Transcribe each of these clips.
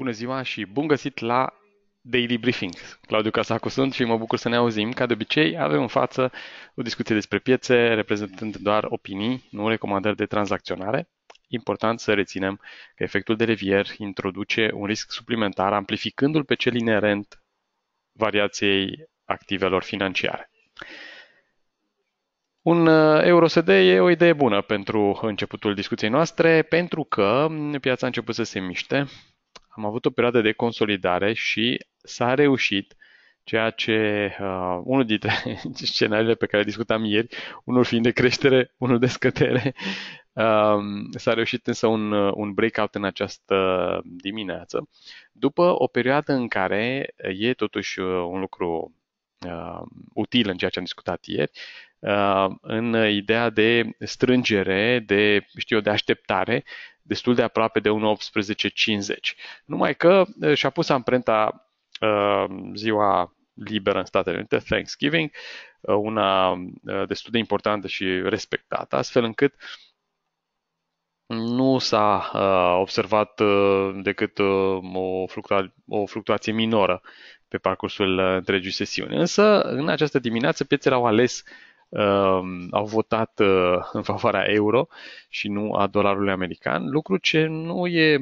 Bună ziua și bun găsit la Daily Briefing. Claudiu Casacu sunt și mă bucur să ne auzim. Ca de obicei, avem în față o discuție despre piețe, reprezentând doar opinii, nu recomandări de tranzacționare. Important să reținem că efectul de revier introduce un risc suplimentar, amplificându-l pe cel inerent variației activelor financiare. Un uh, EuroSD e o idee bună pentru începutul discuției noastre, pentru că piața a început să se miște, am avut o perioadă de consolidare și s-a reușit ceea ce uh, unul dintre scenariile pe care discutam ieri, unul fiind de creștere, unul de scădere, uh, s-a reușit însă un, uh, un breakout în această dimineață, după o perioadă în care e totuși uh, un lucru uh, util în ceea ce am discutat ieri, uh, în ideea de strângere, de, știu eu, de așteptare destul de aproape de 1.1850. Numai că eh, și-a pus amprenta eh, ziua liberă în Statele Unite, Thanksgiving, eh, una destul de importantă și respectată, astfel încât nu s-a observat decât o, fluctua- o fluctuație minoră pe parcursul întregii sesiuni. Însă, în această dimineață, piețele au ales uh, Um, au votat uh, în favoarea euro și nu a dolarului american, lucru ce nu e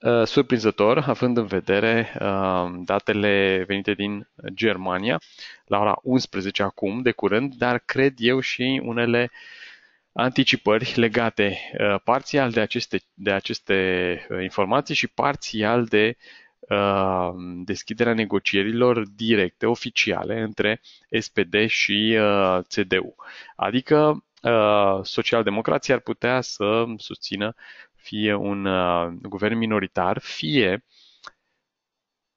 uh, surprinzător, având în vedere um, datele venite din Germania la ora 11 acum, de curând, dar cred eu și unele anticipări legate uh, parțial de aceste, de aceste informații și parțial de Uh, deschiderea negocierilor directe, oficiale, între SPD și uh, CDU. Adică uh, socialdemocrații ar putea să susțină fie un guvern minoritar, fie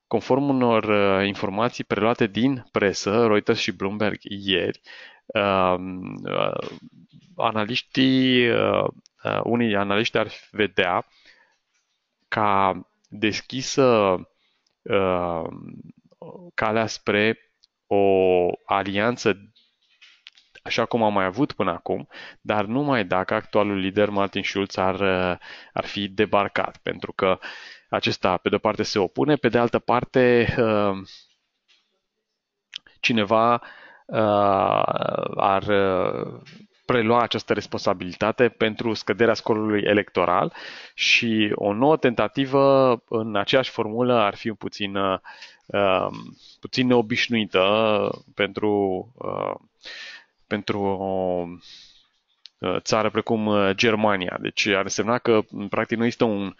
conform unor informații preluate din presă, Reuters și Bloomberg ieri, analiștii, unii analiști ar vedea ca deschisă uh, calea spre o alianță așa cum am mai avut până acum, dar numai dacă actualul lider Martin Schulz ar, uh, ar fi debarcat, pentru că acesta, pe de-o parte, se opune, pe de altă parte, uh, cineva uh, ar prelua această responsabilitate pentru scăderea scorului electoral și o nouă tentativă în aceeași formulă ar fi puțin, uh, puțin neobișnuită pentru, uh, pentru o uh, țară precum Germania. Deci ar însemna că practic nu există un,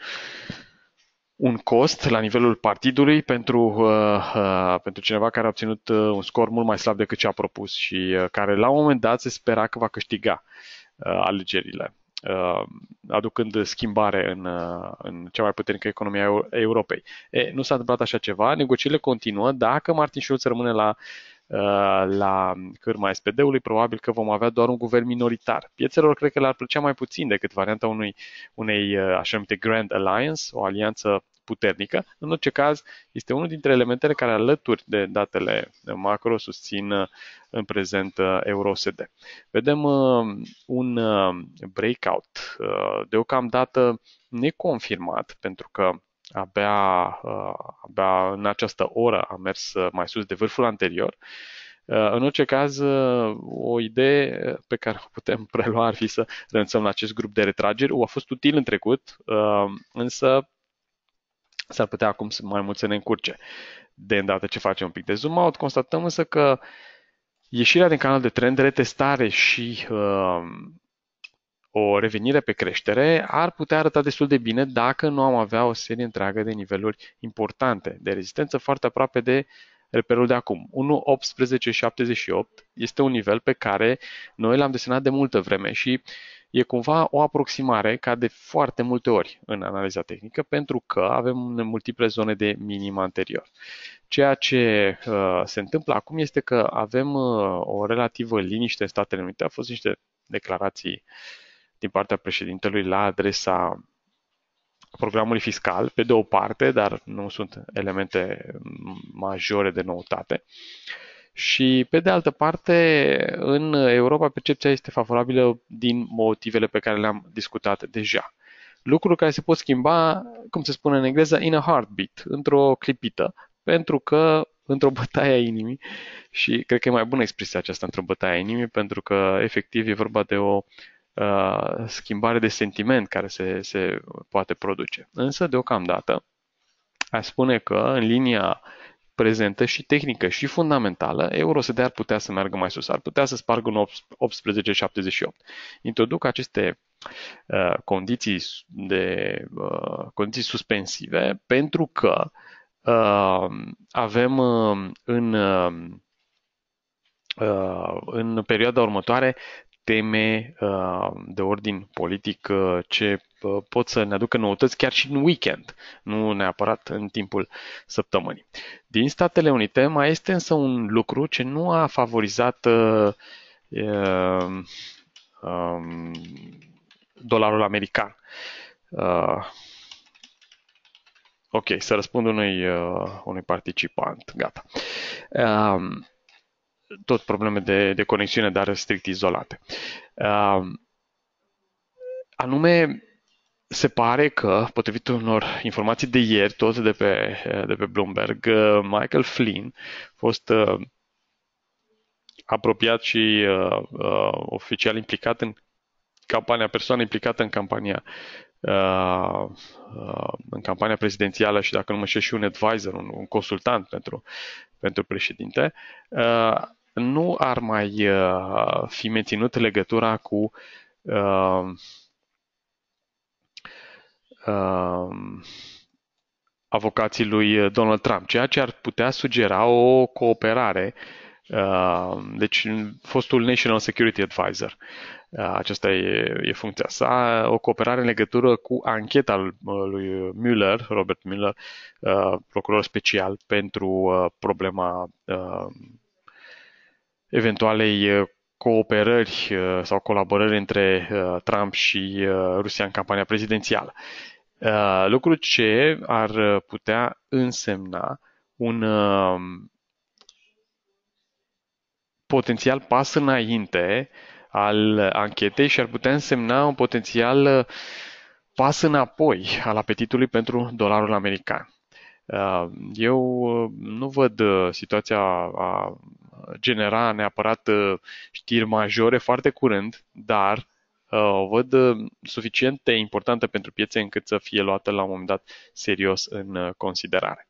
un cost la nivelul partidului pentru, uh, uh, pentru cineva care a obținut uh, un scor mult mai slab decât ce a propus și care la un moment dat se spera că va câștiga alegerile, aducând schimbare în, în cea mai puternică economie a Europei. E, nu s-a întâmplat așa ceva, negocierile continuă dacă Martin Schulz rămâne la Uh, la cârma SPD-ului, probabil că vom avea doar un guvern minoritar. Piețelor cred că le-ar plăcea mai puțin decât varianta unui, unei uh, așa numite Grand Alliance, o alianță puternică. În orice caz, este unul dintre elementele care alături de datele macro susțin uh, în prezent EUROSD. Vedem un breakout deocamdată neconfirmat, pentru că abia, uh, abia în această oră am mers uh, mai sus de vârful anterior. Uh, în orice caz, o idee pe care o putem prelua ar fi să renunțăm la acest grup de retrageri. O a fost util în trecut, însă s-ar putea acum mai mult să ne încurce. De îndată ce facem un pic de zoom out, constatăm însă că ieșirea din canal de trend, retestare și uh, o revenire pe creștere ar putea arăta destul de bine dacă nu am avea o serie întreagă de niveluri importante de rezistență foarte aproape de reperul de acum. 1.1878 este un nivel pe care noi l-am desenat de multă vreme și e cumva o aproximare ca de foarte multe ori în analiza tehnică pentru că avem multiple zone de minim anterior. Ceea ce uh, se întâmplă acum este că avem uh, o relativă liniște în Statele Unite, au fost niște declarații uh, din partea președintelui la adresa programului fiscal, pe de o parte, dar nu sunt elemente majore de noutate. Și pe de altă parte, în Europa percepția este favorabilă din motivele pe care le-am discutat deja. Lucruri care se pot schimba, cum se spune în engleză, in a heartbeat, într-o clipită, pentru că într-o bătaie a inimii și cred că e mai bună expresia aceasta într-o bătaie a inimii pentru că efectiv e vorba de o uh, Uh, schimbare de sentiment care se, se poate produce. Însă, deocamdată, a spune că în linia prezentă și tehnică și fundamentală, se ar putea să meargă mai sus, ar putea să spargă un 1878. Introduc aceste uh, condiții de uh, condiții suspensive pentru că uh, avem uh, în uh, uh în perioada următoare teme uh, de ordin politic uh, ce uh, pot să ne aducă noutăți chiar și în weekend, nu neapărat în timpul săptămânii. Din Statele Unite mai este însă un lucru ce nu a favorizat um, dolarul american. Ok, să răspund unui, unui participant. Gata. Um, tot probleme de, de conexiune, dar strict izolate. Uh, anume, se pare că, potrivit unor informații de ieri, tot de pe, de pe Bloomberg, Michael Flynn a fost uh, apropiat și uh, uh, oficial implicat în campania, persoană implicată în campania Uh, în campania prezidențială și, dacă nu mă știu și un advisor, un, un consultant pentru, pentru președinte, uh, nu ar mai uh, fi menținut legătura cu avocații lui Donald Trump, ceea ce ar putea sugera o cooperare. deci, fostul National Security Advisor aceasta e, e funcția sa, o cooperare în legătură cu ancheta lui Mueller, Robert Mueller, procuror special pentru problema eventualei cooperări sau colaborări între Trump și Rusia în campania prezidențială. Lucru ce ar putea însemna un potențial pas înainte uh, al anchetei și ar putea însemna un potențial uh, pas înapoi al apetitului pentru dolarul american. Uh, eu uh, nu văd situația a genera neapărat știri majore foarte curând, dar o văd suficient de importantă pentru piețe încât să fie luată la un moment dat serios în considerare.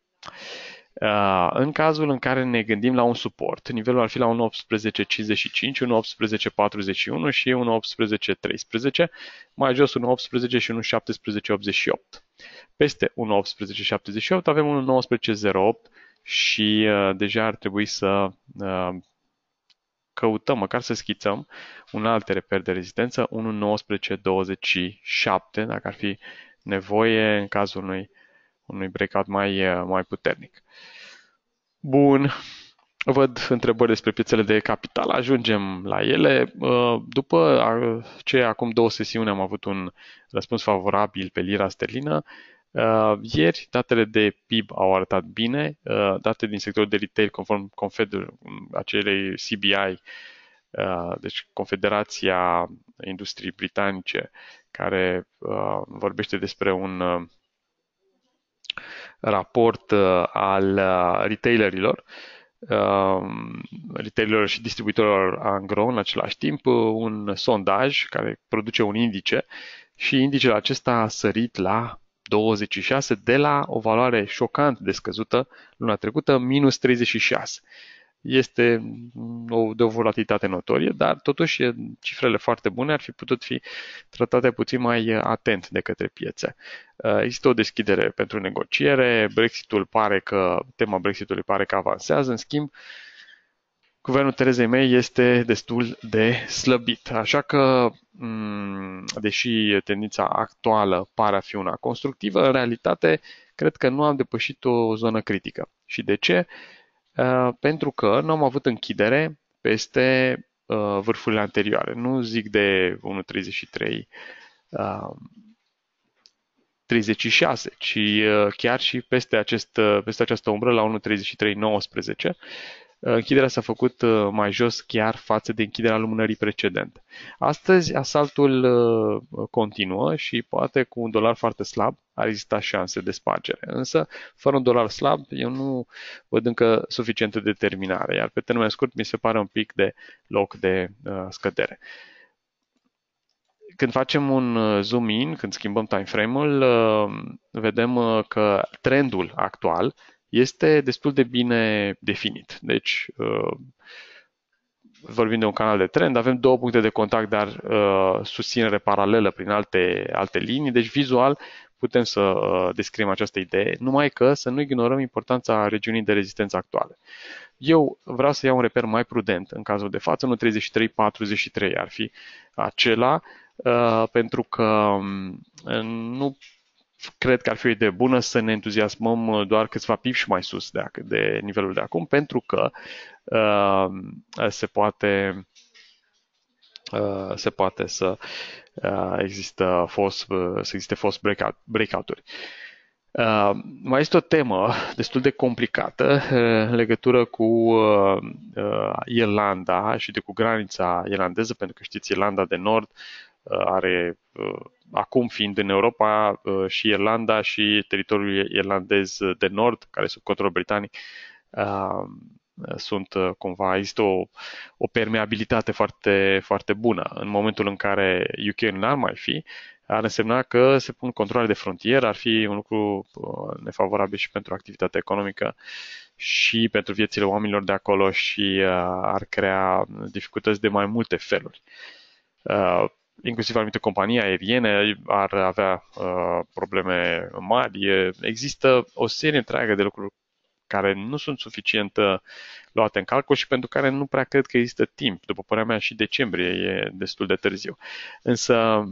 Uh, în cazul în care ne gândim la un suport, nivelul ar fi la 1.18.55, 1.18.41 și 1.18.13, mai jos 1.18 și 1.17.88. Peste 1.18.78 avem 1.19.08 și uh, deja ar trebui să uh, căutăm, măcar să schițăm, un alt reper de rezistență, 1.19.27, dacă ar fi nevoie în cazul unui unui breakout mai, eh, mai puternic. Bun, văd întrebări despre piețele de capital, ajungem la ele. Eh, după ce acum două sesiuni am avut un răspuns favorabil pe lira sterlină, eh, ieri datele de PIB au arătat bine, date din sectorul de retail conform Confederul, acelei CBI, deci Confederația Industriei Britanice, care vorbește despre un raport uh, al uh, retailerilor, um, retailerilor și distribuitorilor angro în același timp, uh, un sondaj care produce un indice și indicele acesta a sărit la 26 de la o valoare șocant de scăzută luna trecută, minus 36 este o, de o volatilitate notorie, dar totuși cifrele foarte bune ar fi putut fi tratate puțin mai atent de către piețe. Uh, există o deschidere pentru negociere, Brexitul pare că, tema Brexitului pare că avansează, în schimb, guvernul Terezei May este destul de slăbit. Așa că, mm, deși tendința actuală pare a fi una constructivă, în realitate cred că nu am depășit o zonă critică. Și de ce? Uh, pentru că nu am avut închidere peste uh, vârfurile anterioare. Nu zic de 1.33 36, uh, ci chiar și peste, acest, peste această umbră la 1.33.19 Închiderea s-a făcut uh, mai jos chiar față de închiderea lumânării precedente. Astăzi asaltul uh, continuă și poate cu un dolar foarte slab ar exista șanse de spargere. Însă, fără un dolar slab, eu nu văd încă suficientă determinare, iar pe termen scurt mi se pare un pic de loc de uh, scădere când facem un zoom in, când schimbăm time frame ul vedem că trendul actual este destul de bine definit. Deci, uh, vorbim de un canal de trend, avem două puncte de contact, dar uh, susținere paralelă prin alte, alte linii, deci vizual putem să uh, descriem această idee, numai că să nu ignorăm importanța regiunii de rezistență actuale. Eu vreau să iau un reper mai prudent în cazul de față, nu 33-43 ar fi acela, pentru că mm, nu cred că ar fi o idee bună să ne entuziasmăm uh, doar câțiva pip și mai sus de, de nivelul de acum, pentru că uh, se poate uh, se poate să uh, există fost, uh, să existe fost breakout, breakout-uri. Uh, mai este o temă destul de complicată uh, în legătură cu uh, uh Irlanda și de cu granița irlandeză, pentru că știți, Irlanda de Nord Uh, are uh, acum fiind în Europa uh, și Irlanda și teritoriul irlandez de nord, care sunt control britanic, sunt cumva, există o, o permeabilitate foarte, foarte bună. În momentul în care UK n-ar mai fi, ar însemna că se pun controle de frontieră, ar fi un lucru nefavorabil și pentru activitatea economică și pentru viețile oamenilor de acolo și ar crea dificultăți de mai multe feluri inclusiv anumite companii aeriene ar avea uh, probleme mari. Există o serie întreagă de lucruri care nu sunt suficient uh, luate în calcul și pentru care nu prea cred că există timp. După părerea mea și decembrie e destul de târziu. Însă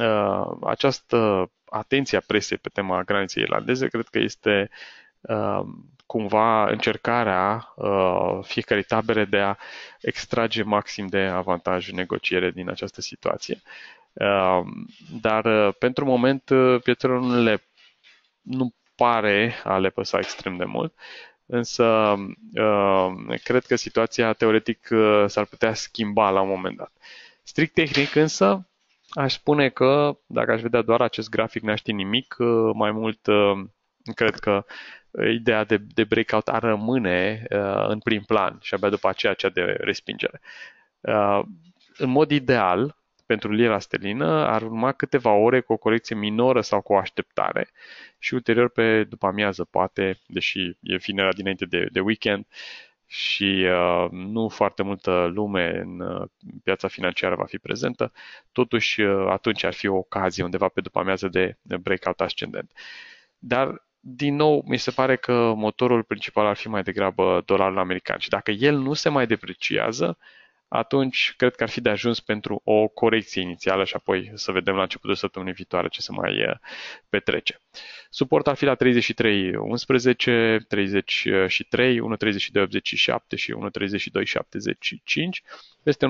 uh, această atenție a presei pe tema graniței irlandeze cred că este uh, cumva încercarea uh, fiecarei tabere de a extrage maxim de avantaj în negociere din această situație. Uh, dar uh, pentru moment uh, pietrelor nu le nu pare a le păsa extrem de mult, însă uh, cred că situația teoretic uh, s-ar putea schimba la un moment dat. Strict tehnic însă, aș spune că dacă aș vedea doar acest grafic, n-aș ști nimic, mai mult cred că ideea de, de breakout ar rămâne uh, în prim plan și abia după aceea cea de respingere. Uh, în mod ideal, pentru lira sterlină ar urma câteva ore cu o corecție minoră sau cu o așteptare și ulterior pe după amiază poate, deși e finera dinainte de, de weekend și uh, nu foarte multă lume în uh, piața financiară va fi prezentă, totuși uh, atunci ar fi o ocazie undeva pe după amiază de breakout ascendent. Dar din nou, mi se pare că motorul principal ar fi mai degrabă dolarul american. Și dacă el nu se mai depreciază, atunci cred că ar fi de ajuns pentru o corecție inițială și apoi să vedem la începutul săptămânii viitoare ce se mai eh, petrece. Suport ar fi la 33, 11, 33, 87 și 1,32,75. 75. Peste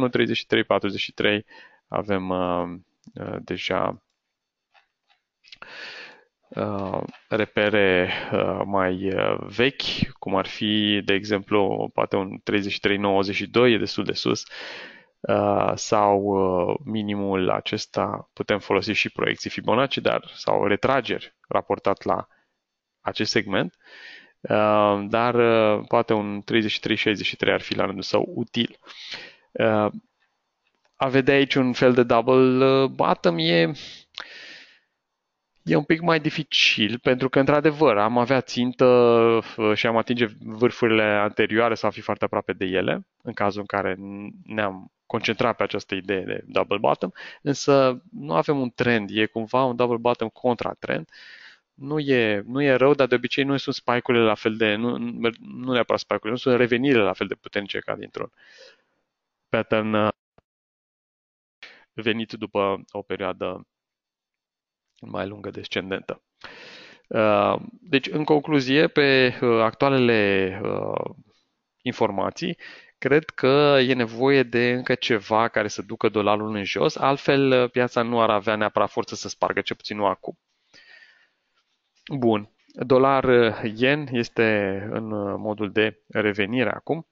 1,33,43. 43 avem uh, deja Uh, repere uh, mai uh, vechi, cum ar fi, de exemplu, poate un 3392 e destul de sus, sau minimul acesta putem folosi și proiecții Fibonacci, dar sau retrageri raportat la acest segment, dar poate un 3363 ar fi la rândul său util. A vedea aici un fel de double bottom e E un pic mai dificil pentru că, într-adevăr, am avea țintă uh, și am atinge vârfurile anterioare sau am fi foarte aproape de ele, în cazul în care ne-am concentrat pe această idee de double bottom, însă nu avem un trend, e cumva un double bottom contra trend. Nu e, nu e rău, dar de obicei nu sunt spike-urile la fel de, nu, nu neapărat spike nu sunt revenirile la fel de puternice ca dintr-un pattern uh, venit după o perioadă în mai lungă descendentă. Uh, deci, în concluzie, pe uh, actualele uh, informații, cred că e nevoie de încă ceva care să ducă dolarul în jos, altfel piața nu ar avea neapărat forță să spargă, ce puțin nu acum. Bun. Dolar yen este în modul de revenire acum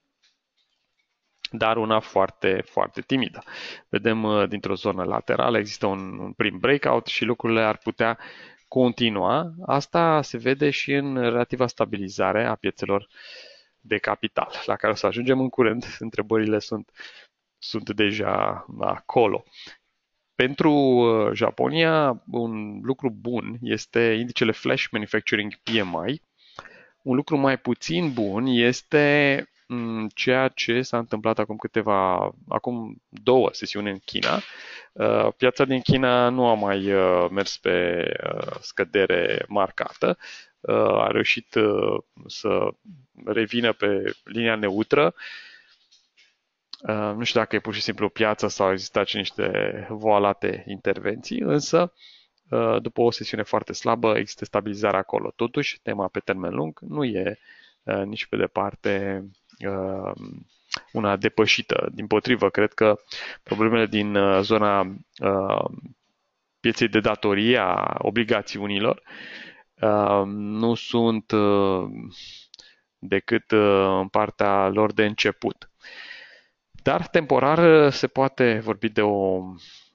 dar una foarte, foarte timidă. Vedem uh, dintr-o zonă laterală, există un, un prim breakout și lucrurile ar putea continua. Asta se vede și în relativa stabilizare a piețelor de capital, la care o să ajungem în curând. Întrebările sunt, sunt deja acolo. Pentru uh, Japonia, un lucru bun este indicele Flash Manufacturing PMI. Un lucru mai puțin bun este Mm, ceea ce s-a întâmplat acum câteva, acum două sesiuni în China. Uh, piața din China nu a mai uh, mers pe uh, scădere marcată, a reușit să revină pe linia neutră. Nu știu dacă e pur și simplu piața sau au existat și niște voalate intervenții, însă după o sesiune foarte slabă există stabilizarea acolo. Totuși, tema pe termen lung nu e nici pe departe Um, una depășită. Din potrivă, cred că problemele din uh, zona uh, pieței de datorie a obligațiunilor uh, nu sunt decât în partea lor de început. Dar temporar se poate vorbi de o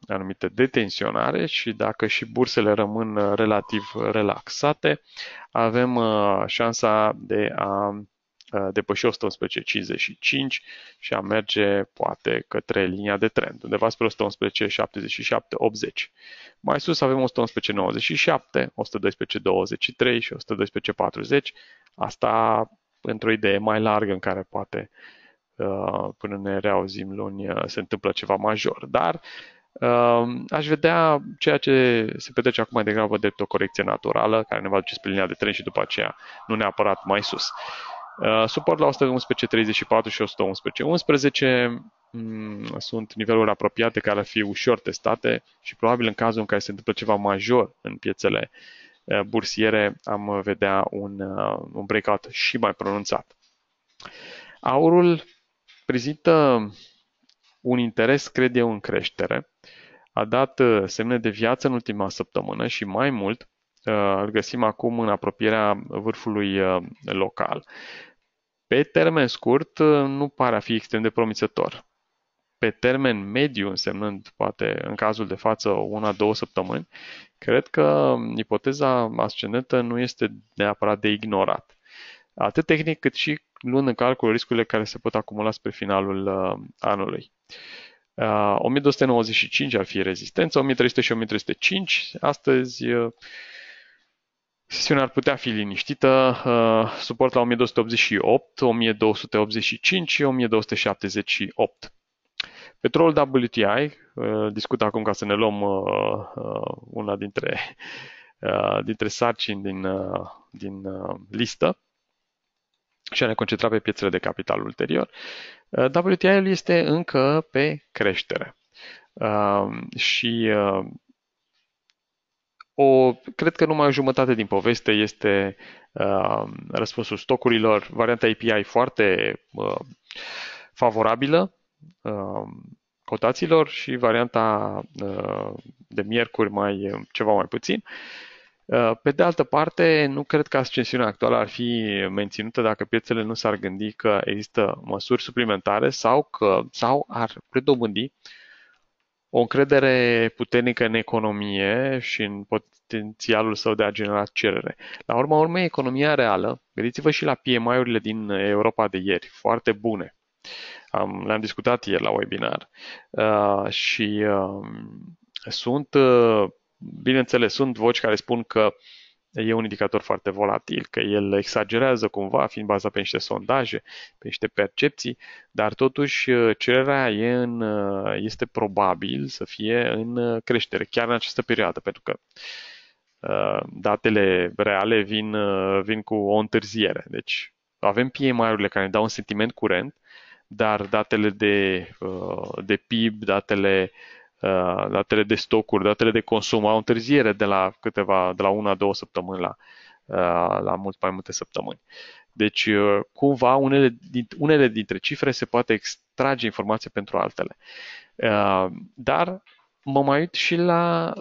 anumită detenționare și dacă și bursele rămân relativ relaxate, avem șansa de a depăși 111,55 și a merge poate către linia de trend, undeva spre 11.77-80. Mai sus avem 111,97, 112.23 și 112.40. Asta într-o idee mai largă în care poate până ne reauzim luni se întâmplă ceva major. Dar aș vedea ceea ce se petrece acum mai degrabă drept o corecție naturală care ne va duce spre linia de trend și după aceea nu neapărat mai sus. Uh, suport la 111, 34 și 111, 11 mm, sunt niveluri apropiate care ar fi ușor testate și probabil în cazul în care se întâmplă ceva major în piețele uh, bursiere am vedea un, uh, un breakout și mai pronunțat. Aurul prezintă un interes, cred eu, în creștere. A dat semne de viață în ultima săptămână și mai mult Uh, îl găsim acum în apropierea vârfului uh, local. Pe termen scurt, uh, nu pare a fi extrem de promițător. Pe termen mediu, însemnând poate în cazul de față una-două săptămâni, cred că ipoteza ascendentă nu este neapărat de ignorat. Atât tehnic cât și luând în calcul riscurile care se pot acumula spre finalul anului. 1295 ar fi rezistența, 1300 și 1305. Astăzi Sesiunea ar putea fi liniștită, uh, suport la 1288, 1285 și 1278. Petrol WTI, discut acum ca să ne luăm uh, uh, una dintre, dintre sarcini din, din listă și a ne concentra pe piețele de capital ulterior, WTI-ul este încă pe creștere. Și o, cred că numai o jumătate din poveste este uh, răspunsul stocurilor, varianta API foarte uh, favorabilă uh, cotațiilor și varianta uh, de miercuri mai ceva mai puțin. Uh, pe de altă parte, nu cred că ascensiunea actuală ar fi menținută dacă piețele nu s-ar gândi că există măsuri suplimentare sau că sau ar predobândi uh, o încredere puternică în economie și în potențialul său de a genera cerere. La urma urmei, economia reală, gândiți-vă și la PMI-urile din Europa de ieri, foarte bune. Am, le-am discutat ieri la webinar. Uh, și uh, sunt, uh, bineînțeles, sunt voci care spun că uh, e un indicator foarte volatil, că el exagerează cumva, fiind bazat pe niște sondaje, pe niște percepții, dar totuși uh, cererea e în, uh, este probabil să fie în uh, creștere, chiar în această perioadă, pentru că datele reale vin, vin cu o întârziere. Deci avem PMI-urile care ne dau un sentiment curent, dar datele de, de PIB, datele Uh, datele de stocuri, datele de consum au întârziere de la câteva, de la una, două săptămâni la, uh, la mult mai multe săptămâni. Deci, uh, cumva, unele, unele dintre cifre se poate extrage informație pentru altele. Dar mă mai uit și la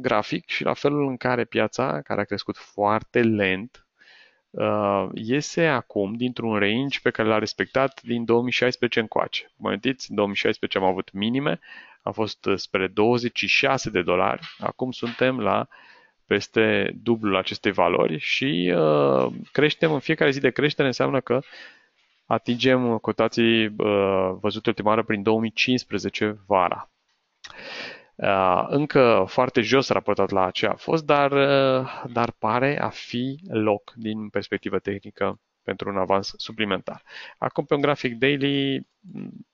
grafic și la felul în care piața, care a crescut foarte lent, iese acum dintr-un range pe care l-a respectat din 2016 încoace. Mă uitiți, în 2016 am avut minime, am fost uh, spre 26 de dolari, acum suntem la peste dublul acestei valori și uh, creștem în fiecare zi de creștere înseamnă că atingem cotații uh, văzute ultima oară prin 2015 vara. încă foarte jos raportat la ce a fost, dar, dar pare a fi loc din perspectivă tehnică pentru un avans suplimentar. Acum pe un grafic daily,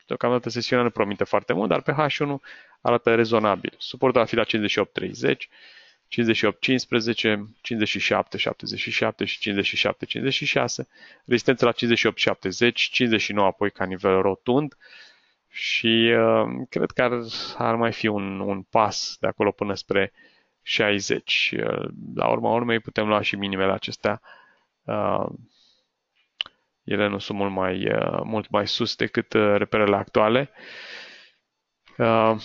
deocamdată sesiunea nu promite foarte mult, dar pe H1 arată rezonabil. Suportul ar fi la 58.30, 58.15, 57, 77 și 57, 56, rezistența la 58.70, 59 apoi ca nivel rotund și uh, cred că ar, ar mai fi un, un pas de acolo până spre 60. Uh, la urma urmei putem lua și minimele acestea uh, ele nu sunt mult mai, uh, mult mai sus decât uh, reperele actuale. Uh,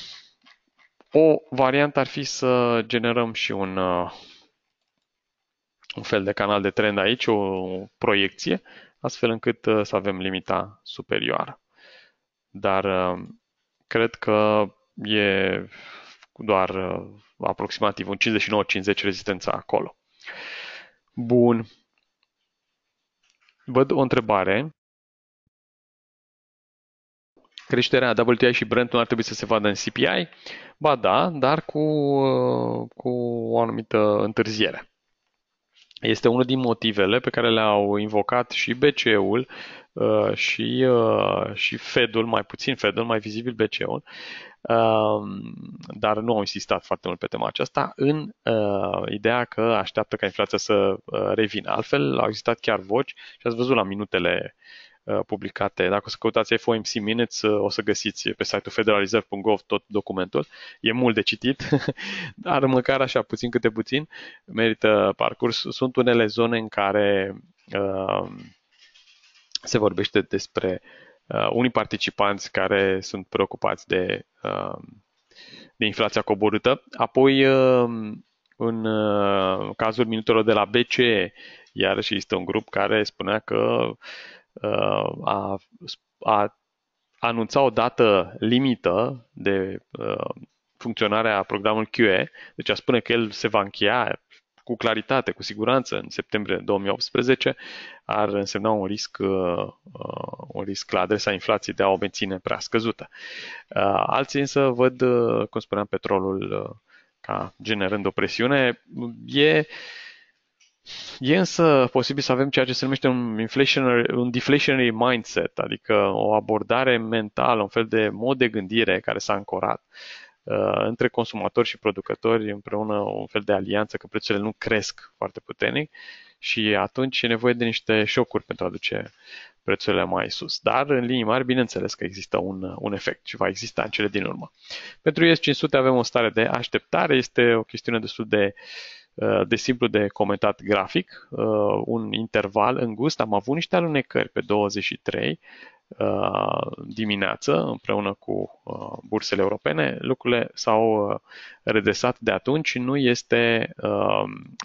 o variantă ar fi să generăm și un, un fel de canal de trend aici, o proiecție, astfel încât să avem limita superioară. Dar cred că e doar aproximativ un 59-50 rezistența acolo. Bun. Văd o întrebare. Creșterea WTI și Brent nu ar trebui să se vadă în CPI? Ba da, dar cu, uh, cu o anumită întârziere. Este unul din motivele pe care le-au invocat și BCE-ul Uh, și, uh, și Fedul, mai puțin Fedul, mai vizibil BCE-ul, um, dar nu au insistat foarte mult pe tema aceasta, în uh, ideea că așteaptă ca inflația să revină. Altfel, au existat chiar voci și ați văzut la minutele publicate. Dacă o să căutați FOMC Minutes, o să găsiți pe site-ul federalizer.gov tot documentul. E mult de citit, dar măcar așa puțin câte puțin merită parcurs. Sunt unele zone în care uh, se vorbește despre uh, unii participanți care sunt preocupați de, uh, de inflația coborâtă. Apoi, uh, în uh, cazul minutelor de la BCE, iarăși există un grup care spunea că uh, a, a anunța o dată limită de uh, funcționarea programului QE, deci a spune că el se va încheia cu claritate, cu siguranță, în septembrie 2018, ar însemna un risc, uh, uh, un risc la adresa inflației de a o menține prea scăzută. Uh, alții însă văd, cum spuneam, petrolul ca generând o presiune. E, E însă posibil să avem ceea ce se numește un, inflationary, un deflationary mindset, adică o abordare mentală, un fel de mod de gândire care s-a ancorat Uh, între consumatori și producători împreună un fel de alianță, că prețurile nu cresc foarte puternic și atunci e nevoie de niște șocuri pentru a duce prețurile mai sus. Dar, în linii mari, bineînțeles că există un, uh, un efect și va exista în cele din urmă. Pentru is 500 avem o stare de așteptare, este o chestiune destul de uh, de simplu de comentat grafic, un interval îngust. Am avut niște alunecări pe 23, Uh, dimineață, împreună cu uh, bursele europene, lucrurile s-au uh, redresat de atunci nu este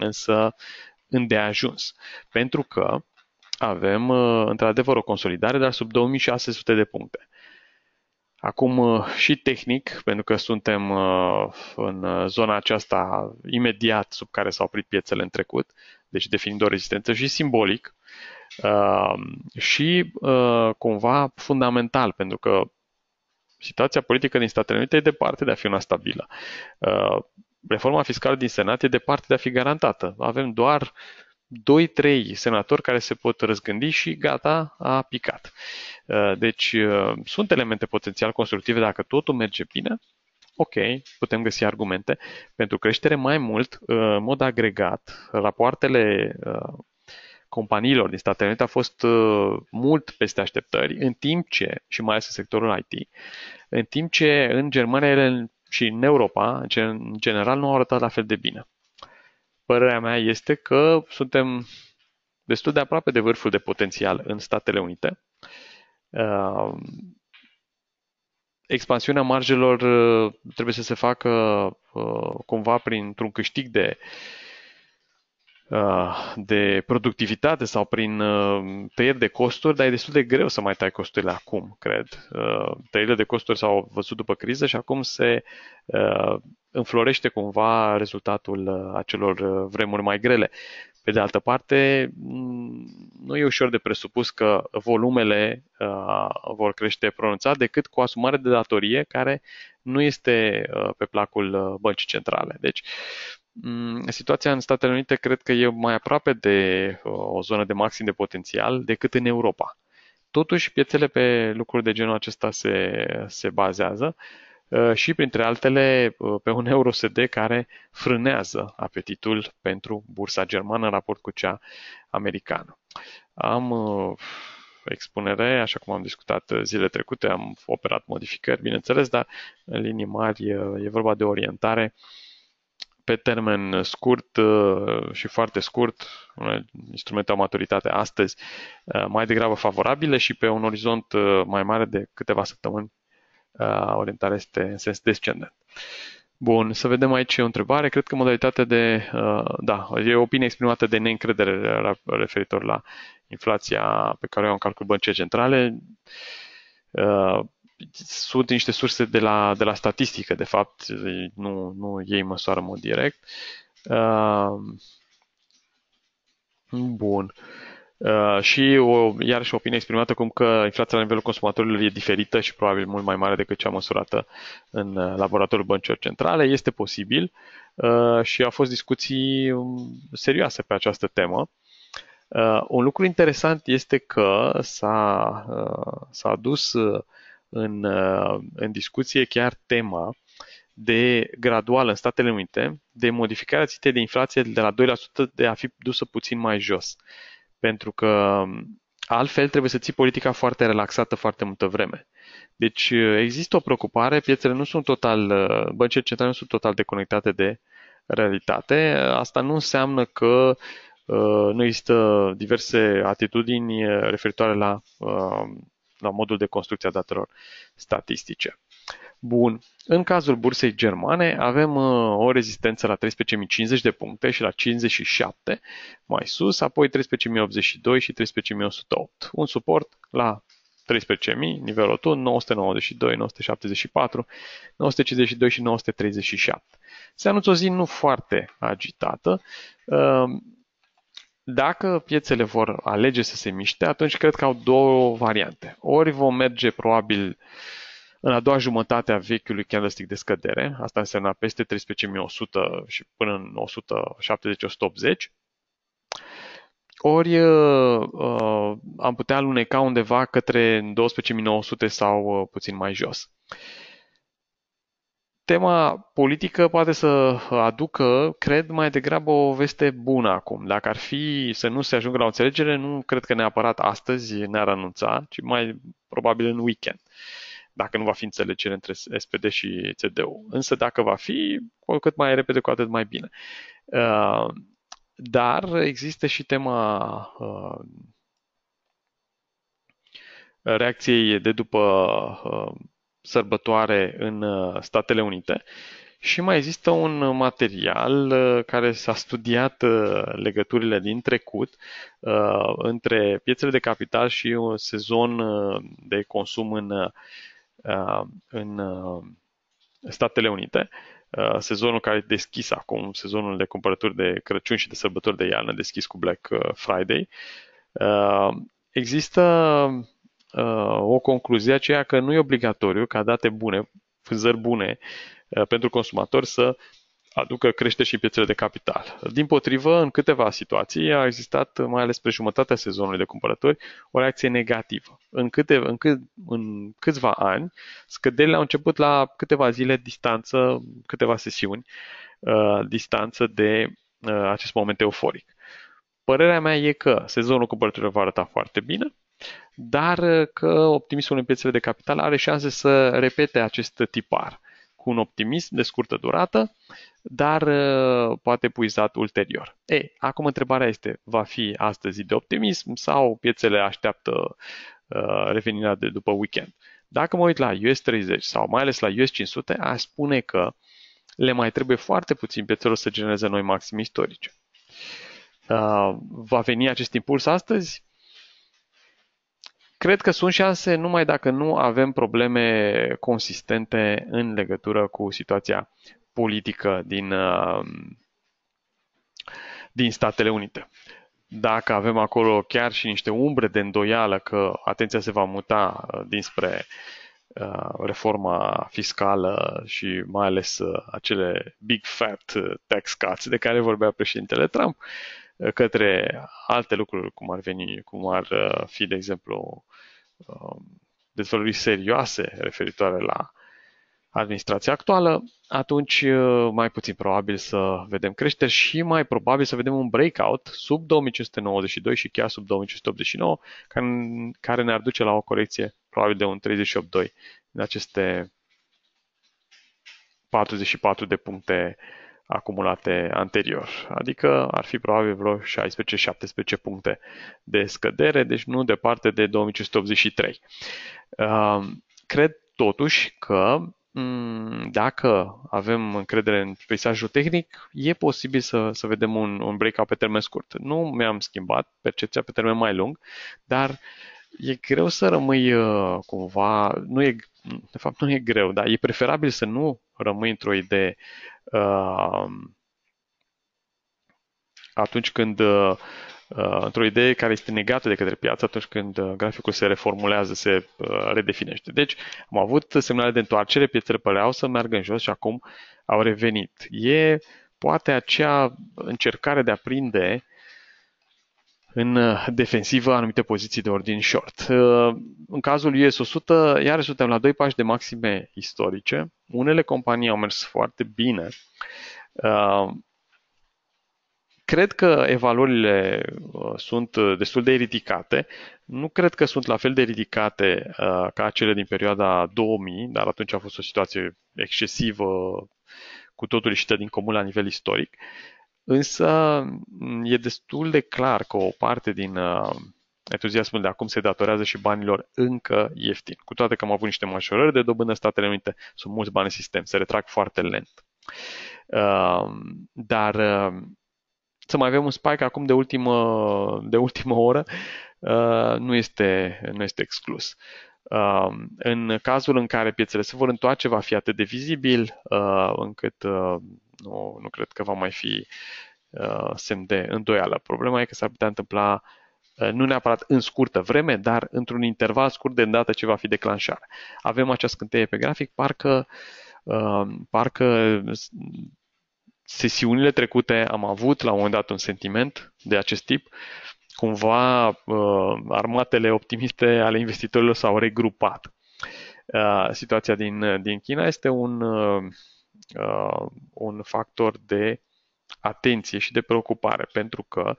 însă îndeajuns, pentru că avem într-adevăr o consolidare, dar sub 2600 de puncte. Acum și tehnic, pentru că suntem în zona aceasta imediat sub care s-au oprit piețele în trecut, deci definind o rezistență și simbolic, Ehm, și eh, cumva fundamental, pentru că situația politică din Statele Unite e departe de a fi una stabilă. Eh, reforma fiscală din Senat e departe de a fi garantată. Avem doar 2-3 senatori care se pot răzgândi și gata, a picat. Eh, deci sunt elemente potențial constructive dacă totul merge bine, ok, putem găsi argumente pentru creștere mai mult, în mod agregat, rapoartele companiilor din Statele Unite a fost uh, mult peste așteptări, în timp ce, și mai ales în sectorul IT, în timp ce în Germania și în Europa, în general, nu au arătat la fel de bine. Părerea mea este că suntem destul de aproape de vârful de potențial în Statele Unite. Uh, expansiunea marjelor uh, trebuie să se facă cumva printr-un câștig de uh, Ah, de productivitate sau prin ah, tăieri de costuri, dar e destul de greu să mai tai costurile acum, cred. Ah, tăierile de costuri s-au văzut după criză și acum se înflorește cumva rezultatul acelor vremuri mai grele. Pe de altă parte, mm, nu e ușor de presupus că volumele vor crește pronunțat decât cu asumare de datorie care nu este pe placul băncii centrale. Deci, Mm, situația în Statele Unite cred că e mai aproape de uh, o zonă de maxim de potențial decât în Europa. Totuși, piețele pe lucruri de genul acesta se, se bazează uh, și, printre altele, uh, pe un EUROSD care frânează apetitul pentru bursa germană în raport cu cea americană. Am expunere, așa cum am discutat zile trecute, am operat modificări, bineînțeles, dar în linii mari e vorba de orientare uh, pe termen scurt uh, și foarte scurt, instrumente au maturitate astăzi uh, mai degrabă favorabile și pe un orizont uh, mai mare de câteva săptămâni orientarea este în sens descendent. Bun, să vedem aici o întrebare. Cred că modalitatea de, da, e o opinie exprimată de neîncredere referitor la inflația pe care o au în calcul centrale sunt niște surse de la, de la statistică, de fapt, nu, nu ei măsoară în mod direct. Uh, bun. Uh, și o, iarăși o opinie exprimată cum că inflația la nivelul consumatorilor e diferită și probabil mult mai mare decât cea măsurată în uh, laboratorul băncilor centrale. Este posibil uh, și au fost discuții um, serioase pe această temă. Uh, un lucru interesant este că s-a, uh, s-a adus uh, în, uh, în discuție chiar tema de gradual, în Statele Unite, de modificarea țintei de inflație de la 2% de a fi dusă puțin mai jos. Pentru că um, altfel trebuie să ții politica foarte relaxată foarte multă vreme. Deci uh, există o preocupare, piețele nu sunt total, uh, băncile centrale nu sunt total deconectate de realitate. Asta nu înseamnă că nu există diverse atitudini referitoare la la modul de construcție a datelor statistice. Bun. În cazul bursei germane avem uh, o rezistență la 13.050 de puncte și la 57 mai sus, apoi 13.082 și 13.108. Un suport la 13.000, nivelul 1, 992, 974, 952 și 937. Se anunță o zi nu foarte agitată. Uh, dacă piețele vor alege să se miște, atunci cred că au două variante. Ori vom merge probabil în a doua jumătate a vechiului candlestick de scădere, asta înseamnă peste 13.100 și până în 170-180, ori uh, uh, am putea aluneca undeva către 12.900 sau uh, puțin mai jos. Uh, tema politică poate să aducă, cred, mai degrabă o veste bună acum. Dacă ar fi să nu se ajungă la o înțelegere, nu cred că neapărat astăzi ne-ar anunța, ci mai probabil în weekend, dacă nu va fi înțelegere între SPD și CDU. Însă dacă va fi, cu cât mai repede, cu atât mai bine. Uh, dar există și tema uh, reacției de după uh, sărbătoare în uh, Statele Unite. Și mai există un material uh, care s-a studiat uh, legăturile din trecut între piețele de capital și un sezon de consum în, în Statele Unite. Sezonul care e deschis acum, sezonul de cumpărături de Crăciun și de sărbători de iarnă, deschis cu Black Friday. Există Uh, o concluzie aceea că nu e obligatoriu ca date bune, vânzări bune uh, pentru consumatori să aducă crește și piețele de capital. Din potrivă, în câteva situații a existat, mai ales pe jumătatea sezonului de cumpărători, o reacție negativă. În, câte, în, câ, în câțiva ani, scăderile au început la câteva zile distanță, câteva sesiuni, uh, distanță de acest moment euforic. Părerea mea e că sezonul cumpărătorilor va arăta foarte bine, dar uh, că optimismul în piețele de capital are șanse să repete acest tipar cu un optimism de scurtă durată, dar uh, poate puizat ulterior. E, acum întrebarea este, va fi astăzi de optimism sau piețele așteaptă uh, revenirea de după weekend? Dacă mă uit la US 30 sau mai ales la US 500, aș spune că le mai trebuie foarte puțin piețelor să genereze noi maximi istorice. va veni acest impuls astăzi? Cred că sunt șanse numai dacă nu avem probleme consistente în legătură cu situația politică din, uh, din Statele Unite. Dacă avem acolo chiar și niște umbre de îndoială că atenția se va muta uh, dinspre uh, reforma fiscală și mai ales acele big fat tax cuts de care vorbea președintele Trump, uh, către alte lucruri, cum ar veni, cum ar uh, fi, de exemplu, um, dezvăluiri serioase referitoare la administrația actuală, atunci uh, mai puțin probabil să vedem creșteri și mai probabil să vedem un breakout sub 2592 și chiar sub 2589, care ne-ar duce la o corecție probabil de un 38,2 în aceste 44 de puncte uh, acumulate anterior, adică ar fi probabil vreo 16-17 puncte de scădere, deci nu departe de 2583. Um, cred totuși că mm, dacă avem încredere în peisajul tehnic, e posibil să, să vedem un, un breakout pe termen scurt. Nu mi-am schimbat percepția pe termen mai lung, dar e greu să rămâi uh, cumva, nu e de fapt nu e greu, dar e preferabil să nu rămâi într-o idee uh, atunci când uh, într-o idee care este negată de către piață atunci când uh, graficul se reformulează, se uh, redefinește. Deci am avut semnale de întoarcere, piețele păreau să meargă în jos și acum au revenit. E poate acea încercare de a prinde în uh, defensivă anumite poziții de ordin short. Uh, în cazul US 100, iarăși suntem la doi pași de maxime istorice. Unele companii au mers foarte bine. Uh, cred că evaluările sunt destul de ridicate. Nu cred că sunt la fel de ridicate ca cele din perioada 2000, dar atunci a fost o situație excesivă, cu totul ieșită din comun la nivel istoric. Uh, Însă mm, e destul de clar că o parte din uh, entuziasmul de acum se datorează și banilor încă ieftini. Cu toate că am avut niște majorări de dobândă în Statele Unite, sunt mulți bani în sistem, se retrag foarte lent. Uh, dar uh, să mai avem un spike acum de ultimă, de ultimă oră nu este, nu este exclus. În cazul în care piețele se vor întoarce, va fi atât de vizibil încât nu, nu cred că va mai fi uh, semn de îndoială. Problema e că s-ar putea întâmpla uh, nu neapărat în scurtă vreme, dar într-un interval scurt de îndată ce va fi declanșare. Avem această scânteie pe grafic, parcă, uh, parcă sesiunile trecute am avut la un moment dat un sentiment de acest tip, cumva uh, armatele optimiste ale investitorilor s-au regrupat. Uh, situația din, din China este un, uh, uh, un factor de atenție și de preocupare, pentru că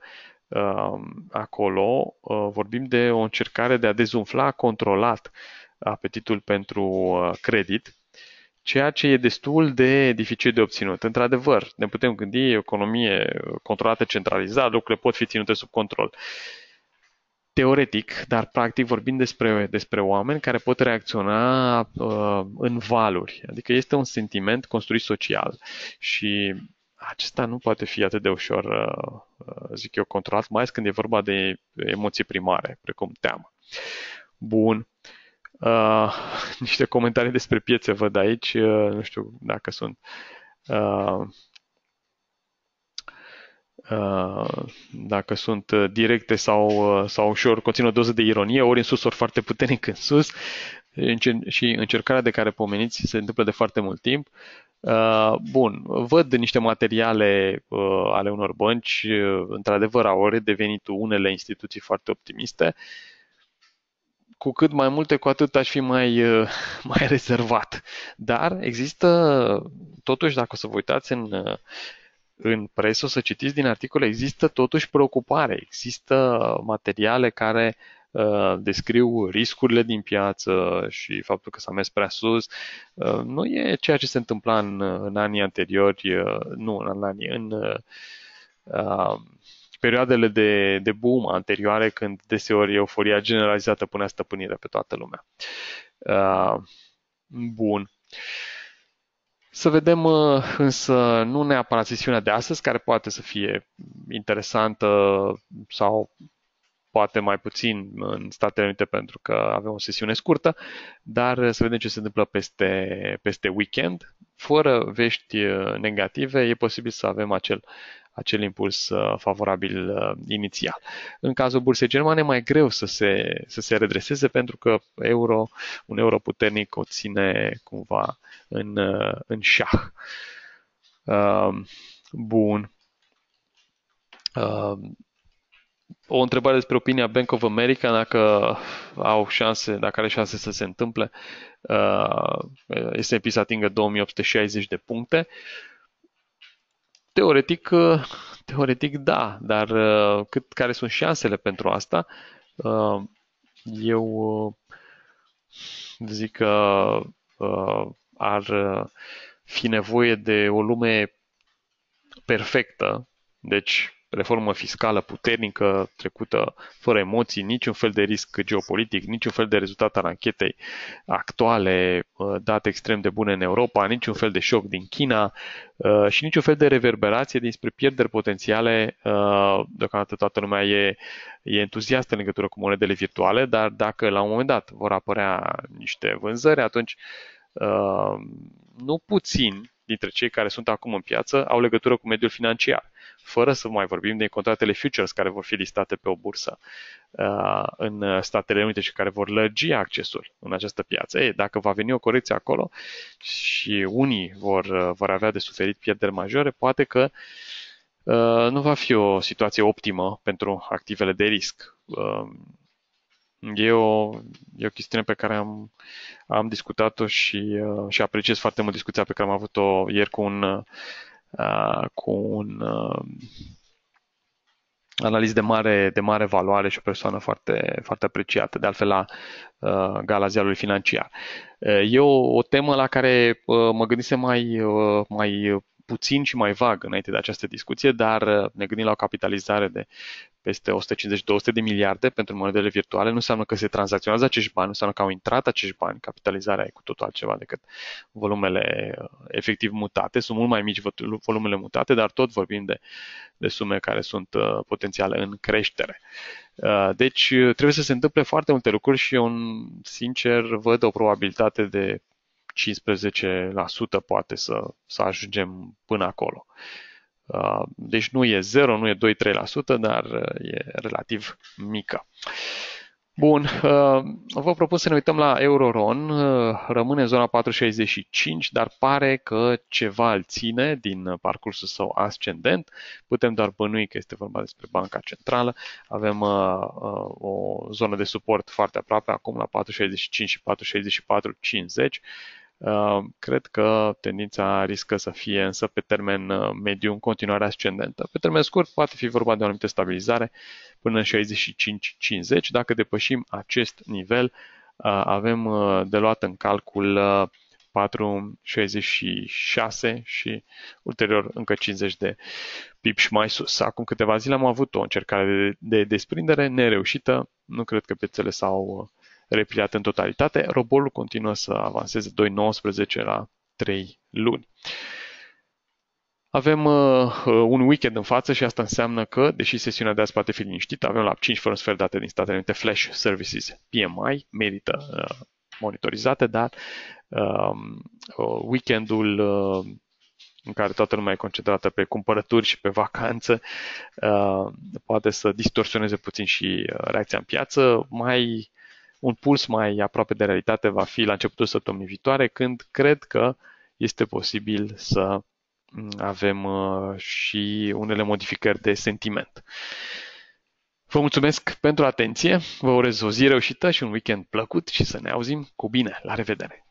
uh, acolo uh, vorbim de o încercare de a dezumfla controlat apetitul pentru uh, credit, ceea ce e destul de dificil de obținut. Într-adevăr, ne putem gândi economie controlată centralizată, lucrurile pot fi ținute sub control. Uh, teoretic, dar practic vorbim despre, despre oameni care pot reacționa uh, în valuri. Adică este un sentiment construit social și acesta nu poate fi atât de ușor, uh, uh zic eu, controlat, mai ales când e vorba de emoții primare, precum teamă. Bun. Uh, niște comentarii despre piețe văd aici, uh, nu știu dacă sunt. Uh, Uh, dacă sunt uh, directe sau, uh, sau ușor conțin o doză de ironie, ori în sus, ori foarte puternic în sus și încercarea de care pomeniți se întâmplă de foarte mult timp. Bun, văd niște materiale ale unor bănci, într-adevăr au redevenit unele instituții foarte optimiste, cu cât mai multe, cu atât aș fi mai, mai rezervat. Dar există, totuși, dacă o să vă uitați în în presă, o să citiți din articole, există totuși preocupare, există materiale care uh, descriu riscurile din piață și faptul că s-a mers prea sus. Uh, nu e ceea ce se întâmpla în, în anii anteriori, uh, nu în anii, în uh, perioadele de, de boom anterioare, când deseori euforia generalizată punea stăpânire pe toată lumea. Uh, bun. Să vedem uh, însă nu neapărat sesiunea de astăzi, care poate să fie interesantă sau poate mai puțin în Statele Unite pentru că avem o sesiune scurtă, dar să vedem ce se întâmplă peste, peste weekend. Fără vești uh, negative, e posibil să avem acel, acel impuls uh, favorabil inițial. În cazul bursei germane, mai greu să se, să se redreseze pentru că euro, un euro puternic o ține cumva uh, în, uh, în șah. Um, bun. Um, o întrebare despre opinia Bank of America, dacă au șanse, dacă are șanse să se întâmple. Uh, este să atingă 2860 de puncte. Teoretic, uh, teoretic da, dar cât, care sunt șansele pentru asta? Eu zic că ar uh, fi nevoie de o lume perfectă, deci reformă fiscală puternică, trecută fără emoții, niciun fel de risc geopolitic, niciun fel de rezultat al anchetei actuale uh, date extrem de bune în Europa, niciun fel de șoc din China uh, și niciun fel de reverberație dinspre pierderi potențiale. Deocamdată toată lumea e, e entuziastă în legătură cu monedele virtuale, dar dacă la un moment dat vor apărea niște vânzări, atunci Ehm, nu puțin dintre cei care sunt acum în piață au legătură cu mediul financiar, fără să mai vorbim de contratele futures care vor fi listate pe o bursă ehm, în Statele Unite și care vor lărgi accesul în această piață. Ei, dacă va veni o corecție acolo și unii vor, vor avea de suferit pierderi majore, poate că ehm, nu va fi o situație optimă pentru activele de risc. E o, e o chestiune pe care am, am discutat-o și, uh, și apreciez foarte mult discuția pe care am avut-o ieri cu un, uh, cu un uh, analist de mare, de mare valoare și o persoană foarte, foarte apreciată, de altfel la uh, gala ziarului financiar. Uh, e o, o temă la care uh, mă gândisem mai, uh, mai puțin și mai vag înainte de această discuție, dar uh, ne gândim la o capitalizare de peste 150-200 de miliarde pentru monedele virtuale, nu înseamnă că se tranzacționează acești bani, nu înseamnă că au intrat acești bani, capitalizarea e cu totul altceva decât volumele uh, efectiv mutate, sunt mult mai mici volumele mutate, dar tot vorbim de, de sume care sunt uh, potențiale în creștere. deci trebuie să se întâmple foarte multe lucruri și eu, sincer, văd o probabilitate de 15 poate să, să ajungem până acolo. Uh, deci nu e 0, nu e 2-3%, dar uh, e relativ mică. Bun, uh, vă propun să ne uităm la Euroron. Rămâne în zona 465, dar pare că ceva îl ține din parcursul său ascendent. Putem doar bănui că este vorba despre Banca Centrală. Avem o zonă de suport foarte aproape acum la 465 și 464,50 Uh, cred că tendința riscă să fie însă pe termen uh, mediu în continuare ascendentă. Pe termen scurt poate fi vorba de o anumită stabilizare până în 65-50. Dacă depășim acest nivel, uh, avem de luat în calcul 4,66 66 și ulterior încă 50 de pip și mai sus. Acum câteva zile am avut o încercare de, desprindere nereușită, nu cred că piețele s-au repliat în totalitate, robolul continuă să avanseze 2.19 la 3 luni. Avem uh, uh, un weekend în față și asta înseamnă că, deși sesiunea de azi poate fi liniștită, avem la 5 fără sfert date din Statele Unite Flash Services PMI, merită uh, monitorizate, dar um, uh, weekendul uh, în care toată lumea e concentrată pe cumpărături și pe vacanță, uh, poate să distorsioneze puțin și uh, reacția în piață. Mai un puls mai aproape de realitate va fi la începutul săptămânii viitoare, când cred că este posibil să mm, avem uh, și unele modificări de sentiment. Vă mulțumesc pentru atenție, vă urez o zi reușită și un weekend plăcut și să ne auzim cu bine. La revedere!